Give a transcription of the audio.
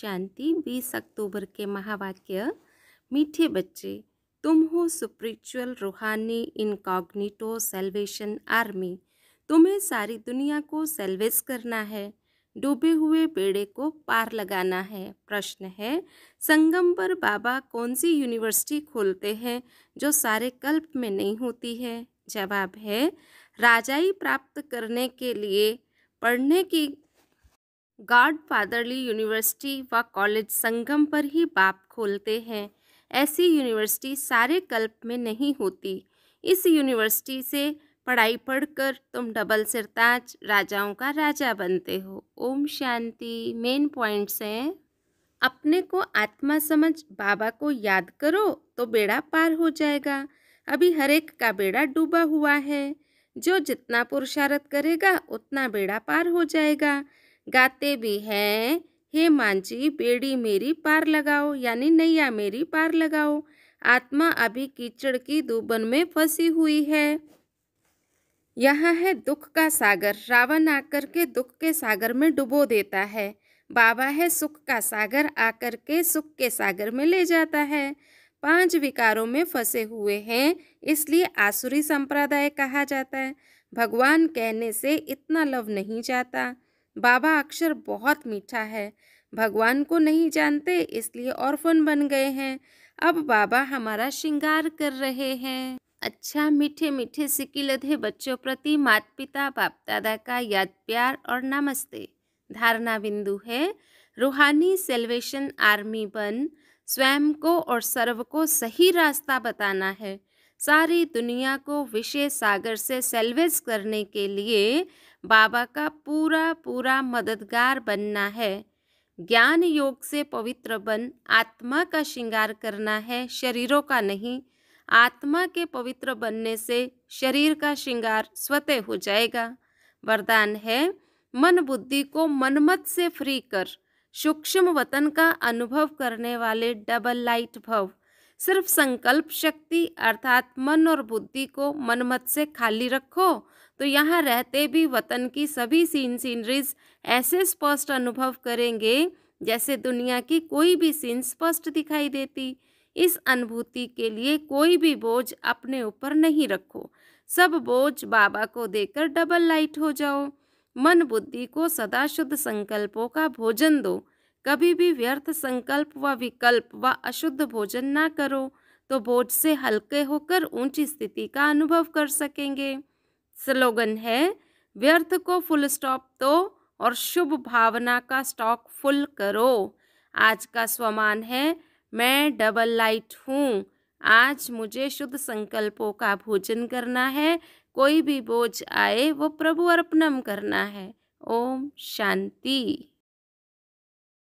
शांति बीस अक्टूबर के महावाक्य मीठे बच्चे तुम हो सुपरिचुअल रूहानी इनकॉग्निटो सेल्वेशन आर्मी तुम्हें सारी दुनिया को सेल्वेस करना है डूबे हुए बेड़े को पार लगाना है प्रश्न है संगम पर बाबा कौन सी यूनिवर्सिटी खोलते हैं जो सारे कल्प में नहीं होती है जवाब है राजाई प्राप्त करने के लिए पढ़ने की गॉड फादरली यूनिवर्सिटी व कॉलेज संगम पर ही बाप खोलते हैं ऐसी यूनिवर्सिटी सारे कल्प में नहीं होती इस यूनिवर्सिटी से पढ़ाई पढ़कर तुम डबल सिरताज राजाओं का राजा बनते हो ओम शांति मेन पॉइंट्स हैं अपने को आत्मा समझ बाबा को याद करो तो बेड़ा पार हो जाएगा अभी हर एक का बेड़ा डूबा हुआ है जो जितना पुरुषार्थ करेगा उतना बेड़ा पार हो जाएगा गाते भी हैं हे मांझी बेड़ी मेरी पार लगाओ यानी नैया मेरी पार लगाओ आत्मा अभी कीचड़ की दुबन में फंसी हुई है यहाँ है दुख का सागर रावण आकर के दुख के सागर में डुबो देता है बाबा है सुख का सागर आकर के सुख के सागर में ले जाता है पांच विकारों में फंसे हुए हैं इसलिए आसुरी संप्रदाय कहा जाता है भगवान कहने से इतना लव नहीं जाता बाबा अक्षर बहुत मीठा है भगवान को नहीं जानते इसलिए ऑर्फन बन गए हैं अब बाबा हमारा श्रृंगार कर रहे हैं अच्छा मीठे मीठे लधे बच्चों प्रति मात पिता बाप दादा का याद प्यार और नमस्ते धारणा बिंदु है रूहानी सेल्वेशन आर्मी बन स्वयं को और सर्व को सही रास्ता बताना है सारी दुनिया को विशेष सागर से सेल्वेज करने के लिए बाबा का पूरा पूरा मददगार बनना है ज्ञान योग से पवित्र बन आत्मा का श्रृंगार करना है शरीरों का नहीं आत्मा के पवित्र बनने से शरीर का श्रृंगार स्वतः हो जाएगा वरदान है मन बुद्धि को मनमत से फ्री कर सूक्ष्म वतन का अनुभव करने वाले डबल लाइट भव सिर्फ संकल्प शक्ति अर्थात मन और बुद्धि को मनमत से खाली रखो तो यहाँ रहते भी वतन की सभी सीन सीनरीज ऐसे स्पष्ट अनुभव करेंगे जैसे दुनिया की कोई भी सीन स्पष्ट दिखाई देती इस अनुभूति के लिए कोई भी बोझ अपने ऊपर नहीं रखो सब बोझ बाबा को देकर डबल लाइट हो जाओ मन बुद्धि को सदा शुद्ध संकल्पों का भोजन दो कभी भी व्यर्थ संकल्प व विकल्प व अशुद्ध भोजन ना करो तो बोझ से हल्के होकर ऊंची स्थिति का अनुभव कर सकेंगे स्लोगन है व्यर्थ को फुल स्टॉप दो और शुभ भावना का स्टॉक फुल करो आज का स्वमान है मैं डबल लाइट हूँ आज मुझे शुद्ध संकल्पों का भोजन करना है कोई भी बोझ आए वो प्रभु अर्पणम करना है ओम शांति